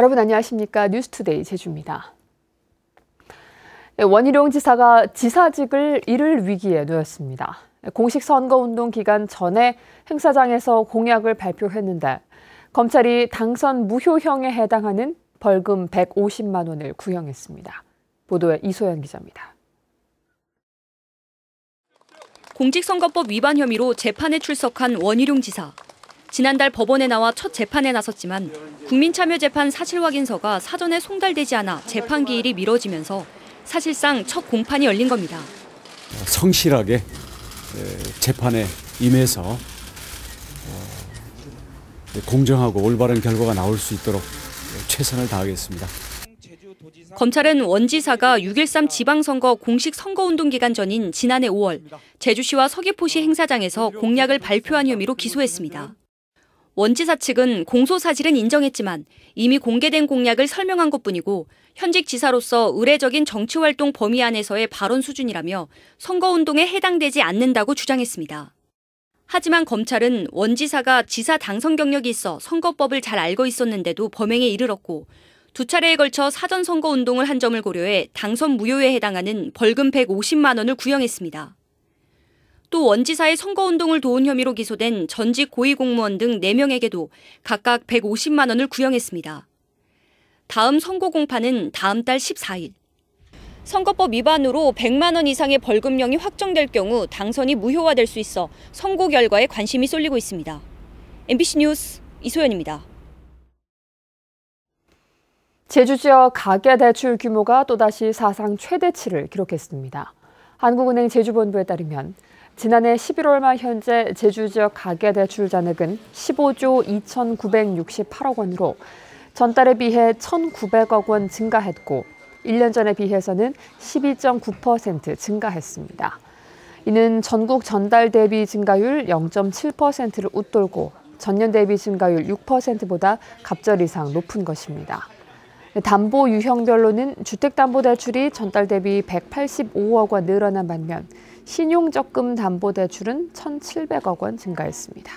여러분 안녕하십니까 뉴스투데이 제주입니다. 네, 원희룡 지사가 지사직을 잃을 위기에 놓였습니다. 네, 공식 선거운동 기간 전에 행사장에서 공약을 발표했는데 검찰이 당선 무효형에 해당하는 벌금 150만 원을 구형했습니다. 보도에 이소연 기자입니다. 공직선거법 위반 혐의로 재판에 출석한 원희룡 지사. 지난달 법원에 나와 첫 재판에 나섰지만 국민참여재판 사실 확인서가 사전에 송달되지 않아 재판 기일이 미뤄지면서 사실상 첫 공판이 열린 겁니다. 성실하게 재판에 임해서 어, 네, 공정하고 올바른 결과가 나올 수 있도록 최선을 다하겠습니다. 검찰은 원지사가 6.13 지방선거 공식 선거운동 기간 전인 지난해 5월 제주시와 서귀포시 행사장에서 공약을 발표한 혐의로 기소했습니다. 원지사 측은 공소 사실은 인정했지만 이미 공개된 공약을 설명한 것뿐이고 현직 지사로서 의례적인 정치활동 범위 안에서의 발언 수준이라며 선거운동에 해당되지 않는다고 주장했습니다. 하지만 검찰은 원지사가 지사 당선 경력이 있어 선거법을 잘 알고 있었는데도 범행에 이르렀고 두 차례에 걸쳐 사전 선거 운동을 한 점을 고려해 당선 무효에 해당하는 벌금 150만 원을 구형했습니다. 또 원지사의 선거운동을 도운 혐의로 기소된 전직 고위공무원 등 4명에게도 각각 150만 원을 구형했습니다. 다음 선고 공판은 다음 달 14일. 선거법 위반으로 100만 원 이상의 벌금형이 확정될 경우 당선이 무효화될 수 있어 선고 결과에 관심이 쏠리고 있습니다. MBC 뉴스 이소연입니다. 제주 지역 가계 대출 규모가 또다시 사상 최대치를 기록했습니다. 한국은행 제주본부에 따르면 지난해 11월 말 현재 제주 지역 가계대출 잔액은 15조 2,968억 원으로 전달에 비해 1,900억 원 증가했고 1년 전에 비해서는 12.9% 증가했습니다. 이는 전국 전달 대비 증가율 0.7%를 웃돌고 전년 대비 증가율 6%보다 갑절 이상 높은 것입니다. 담보 유형별로는 주택담보대출이 전달 대비 185억 원 늘어난 반면 신용적금 담보 대출은 1,700억 원 증가했습니다.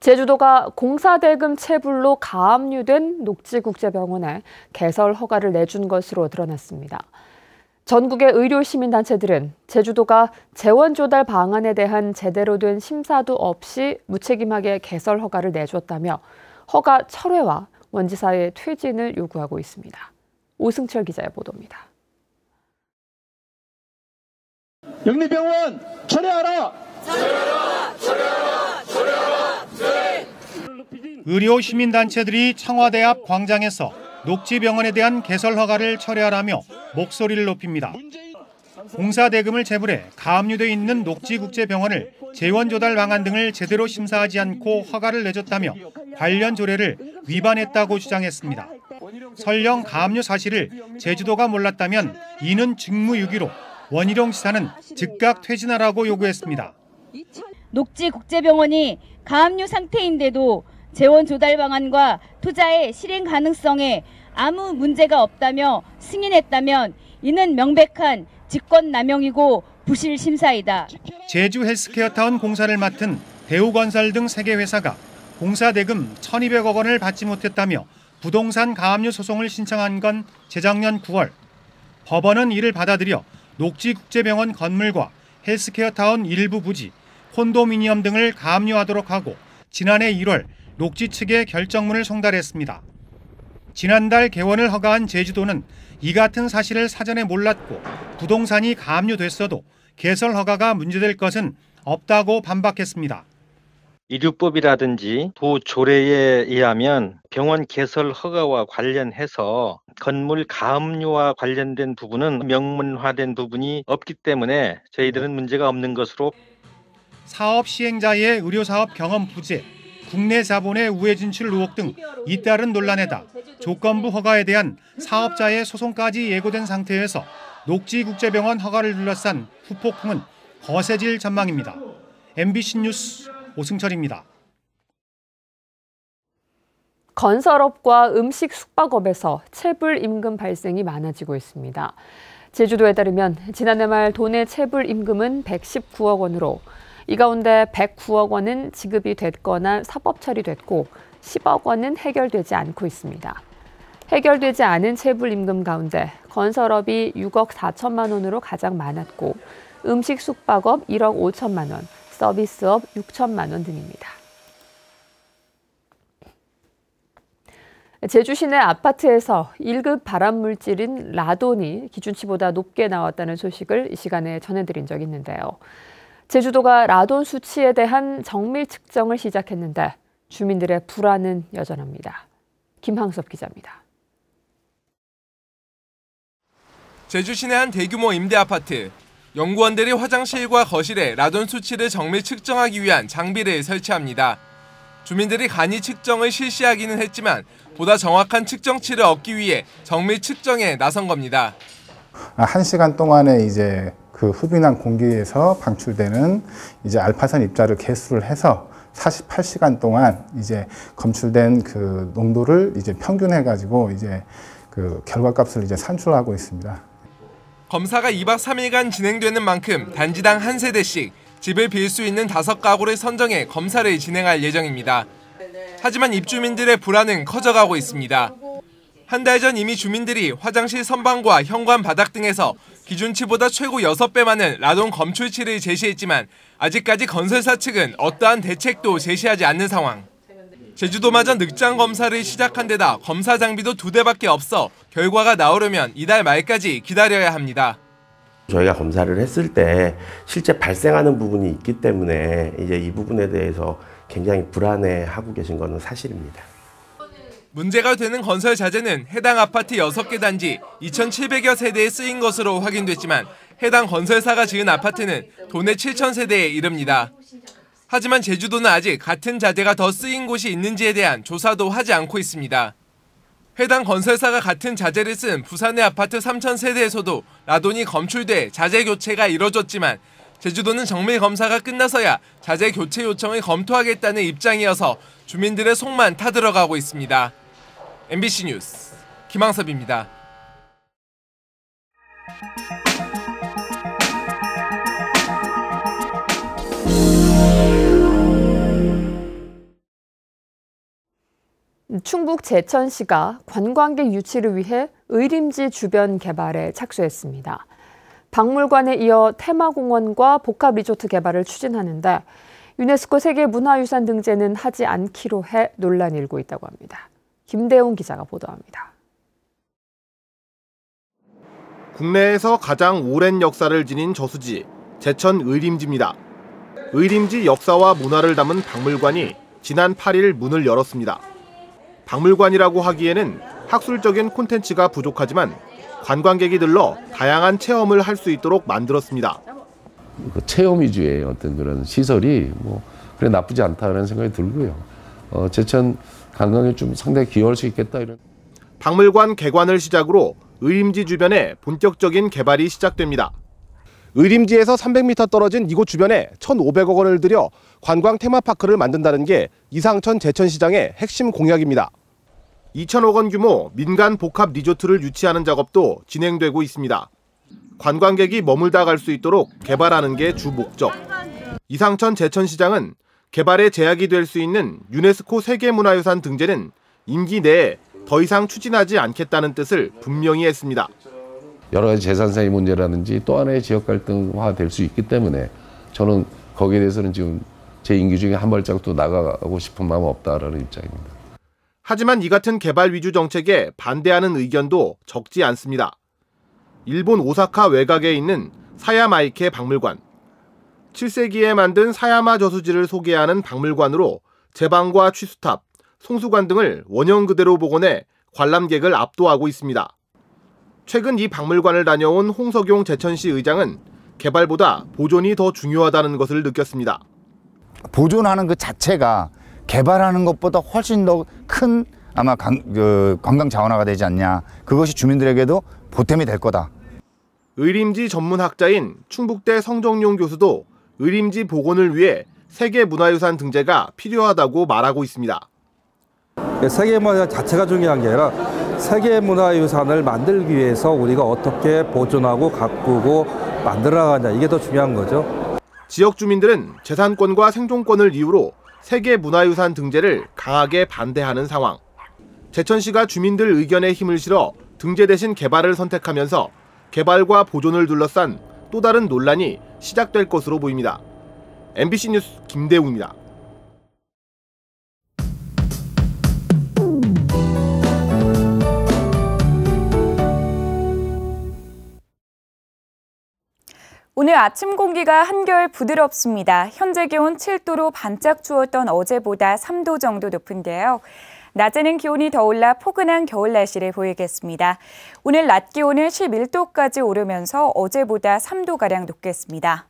제주도가 공사대금 체불로 가압류된 녹지국제병원에 개설 허가를 내준 것으로 드러났습니다. 전국의 의료시민단체들은 제주도가 재원조달 방안에 대한 제대로 된 심사도 없이 무책임하게 개설 허가를 내줬다며 허가 철회와 원지사의 퇴진을 요구하고 있습니다. 오승철 기자의 보도입니다. 영리병원 철회하라! 철회하라! 철회하라! 철회하라! 의료 시민단체들이 청와대앞 광장에서 녹지병원에 대한 개설 허가를 철회하라며 목소리를 높입니다. 공사 대금을 제불해 가압류돼 있는 녹지국제병원을 재원 조달 방안 등을 제대로 심사하지 않고 허가를 내줬다며 관련 조례를 위반했다고 주장했습니다. 설령 가압류 사실을 제주도가 몰랐다면 이는 직무유기로 원희룡 시사는 즉각 퇴진하라고 요구했습니다. 녹지국제병원이 가압류 상태인데도 재원 조달 방안과 투자의 실행 가능성에 아무 문제가 없다며 승인했다면 이는 명백한 직권 남용이고 부실 심사이다. 제주 헬스케어 타운 공사를 맡은 대우건설 등세개 회사가 공사 대금 1,200억 원을 받지 못했다며 부동산 가압류 소송을 신청한 건 재작년 9월. 법원은 이를 받아들여 녹지국제병원 건물과 헬스케어 타운 일부 부지, 콘도미니엄 등을 감유하도록 하고 지난해 1월 녹지 측에 결정문을 송달했습니다. 지난달 개원을 허가한 제주도는 이 같은 사실을 사전에 몰랐고 부동산이 감유됐어도 개설 허가가 문제될 것은 없다고 반박했습니다. 의료법이라든지 도조례에 의하면 병원 개설 허가와 관련해서 건물 가압류와 관련된 부분은 명문화된 부분이 없기 때문에 저희들은 문제가 없는 것으로 사업 시행자의 의료사업 경험 부재, 국내 자본의 우회 진출 의혹 등 잇따른 논란에다 조건부 허가에 대한 사업자의 소송까지 예고된 상태에서 녹지국제병원 허가를 둘러싼 후폭풍은 거세질 전망입니다. MBC 뉴스 오승철입니다. 건설업과 음식 숙박업에서 체불 임금 발생이 많아지고 있습니다. 제주도에 따르면 지난해 말 도내 체불 임금은 119억 원으로 이 가운데 109억 원은 지급이 됐거나 사법 처리됐고 10억 원은 해결되지 않고 있습니다. 해결되지 않은 체불 임금 가운데 건설업이 6억 4천만 원으로 가장 많았고 음식 숙박업 1억 5천만 원, 서비스업 6천만 원 등입니다. 제주 시내 아파트에서 1급 발암물질인 라돈이 기준치보다 높게 나왔다는 소식을 이 시간에 전해드린 적이 있는데요. 제주도가 라돈 수치에 대한 정밀 측정을 시작했는데 주민들의 불안은 여전합니다. 김항섭 기자입니다. 제주 시내 한 대규모 임대 아파트 연구원들이 화장실과 거실에 라돈 수치를 정밀 측정하기 위한 장비를 설치합니다. 주민들이 간이 측정을 실시하기는 했지만 보다 정확한 측정치를 얻기 위해 정밀 측정에 나선 겁니다. 아, 한 시간 동안에 이제 그 흡인한 공기에서 방출되는 이제 알파산 입자를 개수를 해서 48시간 동안 이제 검출된 그 농도를 이제 평균해 가지고 이제 그 결과값을 이제 산출하고 있습니다. 검사가 2박 3일간 진행되는 만큼 단지당 한 세대씩 집을 빌 수 있는 다섯 가구를 선정해 검사를 진행할 예정입니다. 하지만 입주민들의 불안은 커져가고 있습니다. 한 달 전 이미 주민들이 화장실 선반과 현관 바닥 등에서 기준치보다 최고 6배 많은 라돈 검출치를 제시했지만 아직까지 건설사 측은 어떠한 대책도 제시하지 않는 상황. 제주도마저 늑장 검사를 시작한 데다 검사 장비도 두 대밖에 없어 결과가 나오려면 이달 말까지 기다려야 합니다. 저희가 검사를 했을 때 실제 발생하는 부분이 있기 때문에 이제 이 부분에 대해서 굉장히 불안해하고 계신 것은 사실입니다. 문제가 되는 건설 자재는 해당 아파트 6개 단지 2,700여 세대에 쓰인 것으로 확인됐지만 해당 건설사가 지은 아파트는 도내 7,000세대에 이릅니다. 하지만 제주도는 아직 같은 자재가 더 쓰인 곳이 있는지에 대한 조사도 하지 않고 있습니다. 해당 건설사가 같은 자재를 쓴 부산의 아파트 3천 세대에서도 라돈이 검출돼 자재 교체가 이뤄졌지만 제주도는 정밀 검사가 끝나서야 자재 교체 요청을 검토하겠다는 입장이어서 주민들의 속만 타들어가고 있습니다. MBC 뉴스 김항섭입니다. 충북 제천시가 관광객 유치를 위해 의림지 주변 개발에 착수했습니다. 박물관에 이어 테마공원과 복합리조트 개발을 추진하는데 유네스코 세계문화유산 등재는 하지 않기로 해 논란이 일고 있다고 합니다. 김대웅 기자가 보도합니다. 국내에서 가장 오랜 역사를 지닌 저수지 제천 의림지입니다. 의림지 역사와 문화를 담은 박물관이 지난 8일 문을 열었습니다. 박물관이라고 하기에는 학술적인 콘텐츠가 부족하지만 관광객이 들러 다양한 체험을 할 수 있도록 만들었습니다. 그 체험 위주의 어떤 그런 시설이 뭐 그래 나쁘지 않다라는 생각이 들고요. 어, 제천 관광에 좀 상당히 기여할 수 있겠다 이런. 박물관 개관을 시작으로 의림지 주변에 본격적인 개발이 시작됩니다. 의림지에서 300m 떨어진 이곳 주변에 1,500억 원을 들여 관광 테마파크를 만든다는 게 이상천 제천시장의 핵심 공약입니다. 2 0억원 규모 민간 복합 리조트를 유치하는 작업도 진행되고 있습니다. 관광객이 머물다 갈 수 있도록 개발하는 게 주 목적. 이상천 제천시장은 개발에 제약이 될 수 있는 유네스코 세계문화유산 등재는 임기 내에 더 이상 추진하지 않겠다는 뜻을 분명히 했습니다. 여러 가지 재산상의 문제라든지 또 하나의 지역 갈등화 될 수 있기 때문에 저는 거기에 대해서는 지금 제 임기 중에 한 발짝 또 나가고 싶은 마음 없다라는 입장입니다. 하지만 이 같은 개발 위주 정책에 반대하는 의견도 적지 않습니다. 일본 오사카 외곽에 있는 사야마이케 박물관. 7세기에 만든 사야마 저수지를 소개하는 박물관으로 제방과 취수탑, 송수관 등을 원형 그대로 복원해 관람객을 압도하고 있습니다. 최근 이 박물관을 다녀온 홍석용 제천시 의장은 개발보다 보존이 더 중요하다는 것을 느꼈습니다. 보존하는 그 자체가 개발하는 것보다 훨씬 더 큰 아마 관, 그 관광 자원화가 되지 않냐. 그것이 주민들에게도 보탬이 될 거다. 의림지 전문학자인 충북대 성정용 교수도 의림지 복원을 위해 세계문화유산 등재가 필요하다고 말하고 있습니다. 세계문화 자체가 중요한 게 아니라 세계문화유산을 만들기 위해서 우리가 어떻게 보존하고 가꾸고 만들어가냐 이게 더 중요한 거죠. 지역 주민들은 재산권과 생존권을 이유로 세계문화유산 등재를 강하게 반대하는 상황. 제천시가 주민들 의견에 힘을 실어 등재 대신 개발을 선택하면서 개발과 보존을 둘러싼 또 다른 논란이 시작될 것으로 보입니다. MBC 뉴스 김대웅입니다. 오늘 아침 공기가 한결 부드럽습니다. 현재 기온 7도로 반짝 추웠던 어제보다 3도 정도 높은데요. 낮에는 기온이 더 올라 포근한 겨울 날씨를 보이겠습니다. 오늘 낮 기온은 11도까지 오르면서 어제보다 3도가량 높겠습니다.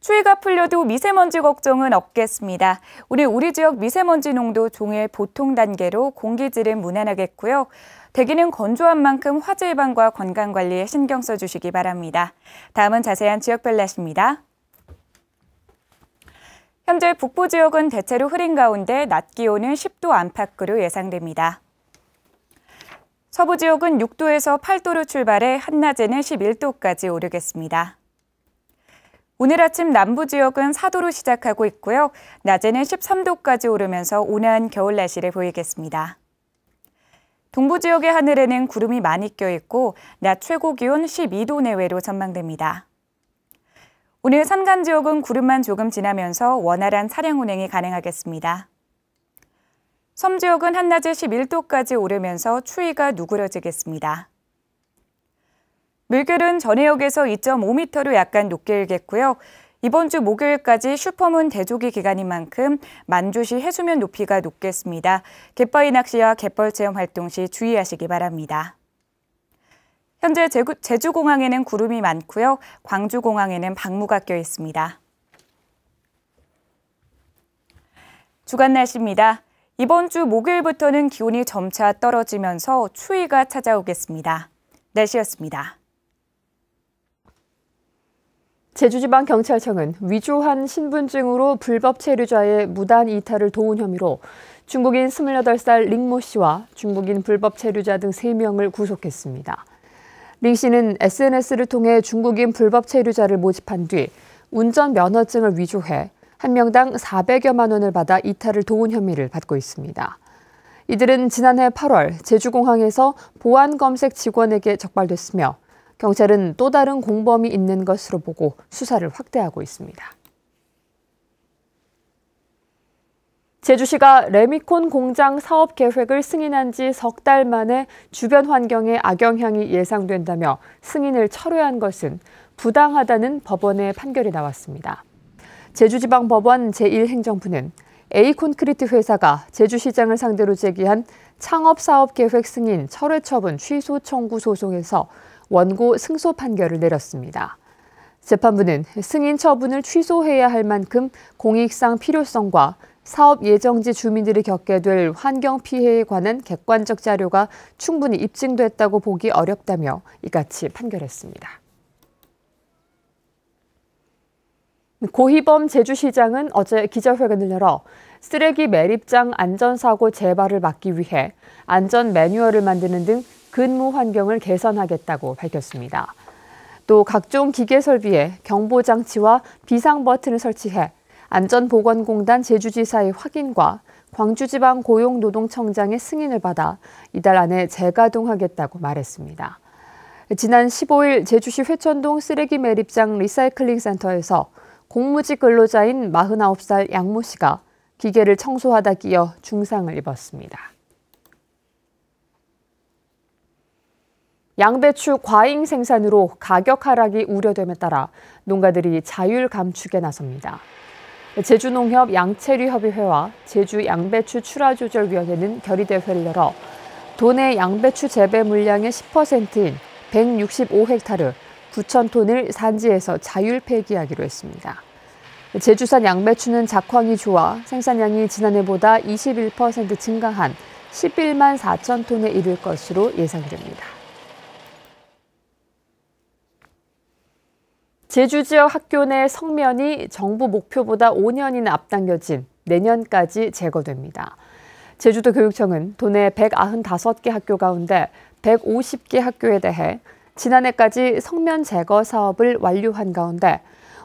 추위가 풀려도 미세먼지 걱정은 없겠습니다. 오늘 우리 지역 미세먼지 농도 종일 보통 단계로 공기질은 무난하겠고요. 대기는 건조한 만큼 화재 예방과 건강 관리에 신경 써주시기 바랍니다. 다음은 자세한 지역별 날씨입니다. 현재 북부 지역은 대체로 흐린 가운데 낮 기온은 10도 안팎으로 예상됩니다. 서부 지역은 6도에서 8도로 출발해 한낮에는 11도까지 오르겠습니다. 오늘 아침 남부 지역은 4도로 시작하고 있고요. 낮에는 13도까지 오르면서 온화한 겨울 날씨를 보이겠습니다. 동부 지역의 하늘에는 구름이 많이 껴있고 낮 최고 기온 12도 내외로 전망됩니다. 오늘 산간 지역은 구름만 조금 지나면서 원활한 차량 운행이 가능하겠습니다. 섬 지역은 한낮에 11도까지 오르면서 추위가 누그러지겠습니다. 물결은 전해역에서 2.5m로 약간 높게 일겠고요. 이번 주 목요일까지 슈퍼문 대조기 기간인 만큼 만조시 해수면 높이가 높겠습니다. 갯바위 낚시와 갯벌 체험 활동 시 주의하시기 바랍니다. 현재 제 제주공항에는 구름이 많고요. 광주공항에는 방무가 껴 있습니다. 주간 날씨입니다. 이번 주 목요일부터는 기온이 점차 떨어지면서 추위가 찾아오겠습니다. 날씨였습니다. 제주지방경찰청은 위조한 신분증으로 불법 체류자의 무단 이탈을 도운 혐의로 중국인 28살 링모 씨와 중국인 불법 체류자 등 3명을 구속했습니다. 링 씨는 SNS를 통해 중국인 불법 체류자를 모집한 뒤 운전 면허증을 위조해 한 명당 400여만 원을 받아 이탈을 도운 혐의를 받고 있습니다. 이들은 지난해 8월 제주공항에서 보안 검색 직원에게 적발됐으며 경찰은 또 다른 공범이 있는 것으로 보고 수사를 확대하고 있습니다. 제주시가 레미콘 공장 사업 계획을 승인한 지 석 달 만에 주변 환경에 악영향이 예상된다며 승인을 철회한 것은 부당하다는 법원의 판결이 나왔습니다. 제주지방법원 제1행정부는 에이콘크리트 회사가 제주시장을 상대로 제기한 창업사업계획 승인 철회 처분 취소 청구 소송에서 원고 승소 판결을 내렸습니다. 재판부는 승인 처분을 취소해야 할 만큼 공익상 필요성과 사업 예정지 주민들이 겪게 될 환경 피해에 관한 객관적 자료가 충분히 입증됐다고 보기 어렵다며 이같이 판결했습니다. 고희범 제주시장은 어제 기자회견을 열어 쓰레기 매립장 안전사고 재발을 막기 위해 안전 매뉴얼을 만드는 등 근무 환경을 개선하겠다고 밝혔습니다. 또 각종 기계 설비에 경보 장치와 비상 버튼을 설치해 안전보건공단 제주지사의 확인과 광주지방 고용노동청장의 승인을 받아 이달 안에 재가동하겠다고 말했습니다. 지난 15일 제주시 회천동 쓰레기 매립장 리사이클링 센터에서 공무직 근로자인 49살 양모 씨가 기계를 청소하다 끼어 중상을 입었습니다. 양배추 과잉 생산으로 가격 하락이 우려됨에 따라 농가들이 자율 감축에 나섭니다. 제주농협 양채류협의회와 제주 양배추 출하조절위원회는 결의대회를 열어 도내 양배추 재배 물량의 10%인 165헥타르 9,000톤을 산지에서 자율 폐기하기로 했습니다. 제주산 양배추는 작황이 좋아 생산량이 지난해보다 21% 증가한 11만 4천 톤에 이를 것으로 예상됩니다. 제주 지역 학교 내 성면이 정부 목표보다 5년이 앞당겨진 내년까지 제거됩니다. 제주도 교육청은 도내 195개 학교 가운데 150개 학교에 대해 지난해까지 성면 제거 사업을 완료한 가운데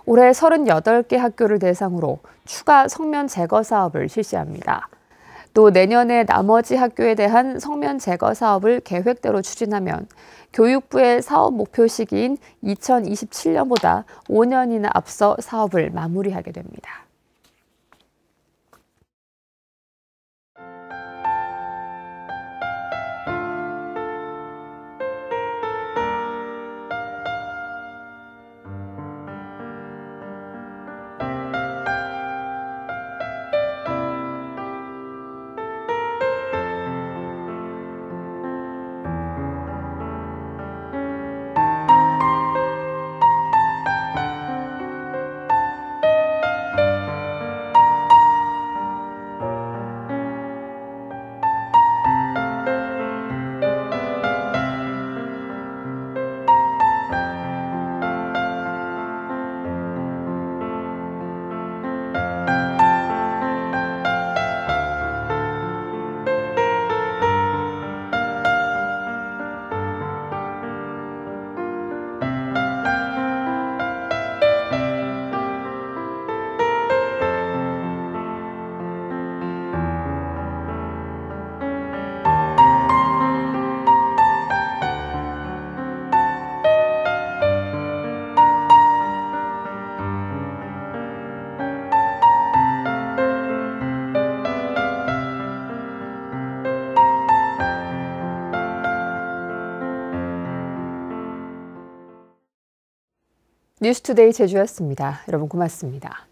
올해 38개 학교를 대상으로 추가 성면 제거 사업을 실시합니다. 또 내년에 나머지 학교에 대한 성면 제거 사업을 계획대로 추진하면 교육부의 사업 목표 시기인 2027년보다 5년이나 앞서 사업을 마무리하게 됩니다. 뉴스투데이 제주였습니다. 여러분 고맙습니다.